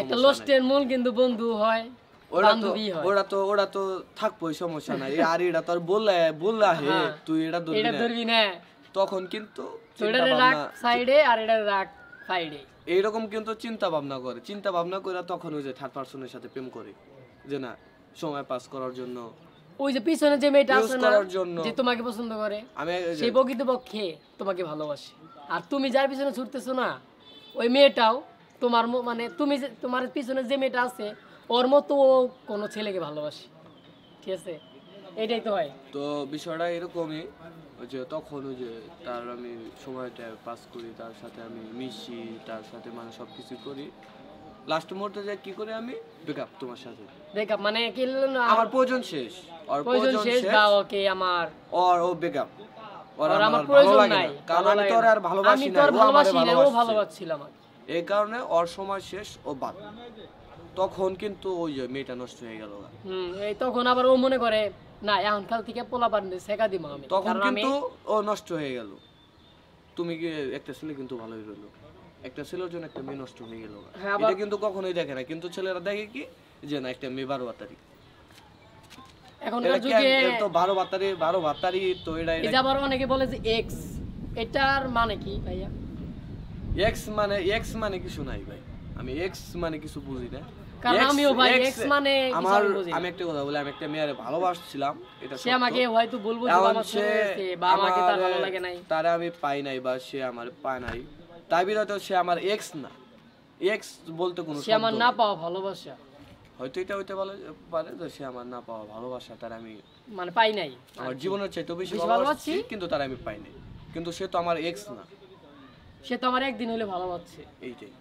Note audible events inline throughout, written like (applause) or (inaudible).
একটা লস্টের মূল কিন্তু বন্ধু হয় এইরকম কিন্তু চিন্তা ভাবনা করে চিন্তা ভাবনা করে তখন ওই যে থার্ড পার্সনের সাথে প্রেম করে যে না সময় পাস করার জন্য ওই যে পিছনে যে মেয়েটা আছে না যে তোমাকে পছন্দ করে আমি সেই প্রকৃতপক্ষে তোমাকে ভালোবাসি আর তুমি যার পিছনে ছুটতেছো না ওই মেয়েটাও তোমার মানে তুমি তোমার পিছনে যে মেয়েটা আছে ওর মতো ও কোনো ছেলেকে ভালোবাসে ঠিক আছে এটাই তো হয় তো বিষয়টা এরকমই যে তখন যে তার আমি সময়টা পাস করি তার সাথে আমি মিশি তার সাথে মানে সব কিছু করি লাস্ট মুহূর্তে যে কি করে আমি ব্রেকআপ তোমার সাথে ব্রেকআপ মানে কি আমার প্রয়োজন শেষ আর প্রয়োজন শেষ দাও ওকে আমার আর ও ব্রেকআপ আর আমার প্রয়োজন নাই কারণ আমি তোর আর ভালোবাসি না আমি তোর ভালোবাসি না ও ভালোবাসছিল আমাকে এই কারণে ওর সময় শেষ ও বাদ তখন কিন্তু ওই যে মেয়েটা নষ্ট হয়ে গেল হুম এই তখন আবার ও মনে করে না এখন কাল থেকে পোলা পার শেখা দিব আমি তখন কিন্তু ও নষ্ট হয়ে গেল তুমি কি একটা ছেলে কিন্তু ভালোই রইলো একটা ছেলের জন্য একটা মেয়ে নষ্ট হয়ে গেল হ্যাঁ, এটা কিন্তু কখনোই দেখে না কিন্তু ছেলেরা দেখে কি যে না একটা মেয়ে বারো বাতারি এখনকার যুগে তো বারো বাতারি বারো বাতারি তো এটা এটা আবার অনেকে বলে যে এক্স এটার মানে কি ভাইয়া এক্স মানে এক্স মানে কিছু নাই ভাই আমি এক্স মানে কিছু বুঝি না বলতে না পাওয়া ভালোবাসা হয়তো এটা হইতে পারে সে আমার না পাওয়া ভালোবাসা তার আমি মানে পাই নাই আমার জীবনের চাইতে বেশি ভালোবাসি কিন্তু তার আমি পাই নাই কিন্তু সে তো আমার এক্স না সে তো আমার একদিন হলে হচ্ছে এইটাই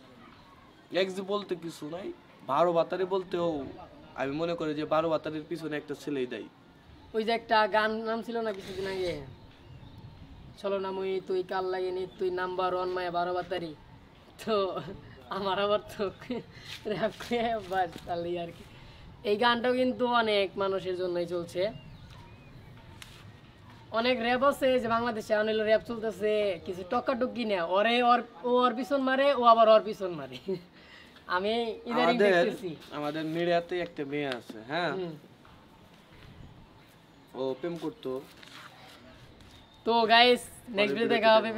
এক্স বলতে কিছু নাই বারো বাতারে বলতেও আমি মনে করি যে বারো বাতারের পিছনে একটা ছেলেই দেয় ওই যে একটা গান নাম ছিল না কিছুদিন আগে চলো না মুই তুই কাল লাগে নি তুই নাম্বার ওয়ান মায় বারো বাতারি তো আমার আবার তো র্যাপ তাহলে আর কি এই গানটাও কিন্তু অনেক মানুষের জন্যই চলছে অনেক র্যাব আছে যে বাংলাদেশে অনেক র্যাব চলতেছে কিছু টকা টকি না ওরে ওর ওর পিছন মারে ও আবার ওর পিছন মারে (laughs) আমি ইদানিং দেখতেছি আমাদের মিডিয়াতে একটা মেয়ে আছে হ্যাঁ ও প্রেম করতো তো গাইস নেক্সট ভিডিও দেখা হবে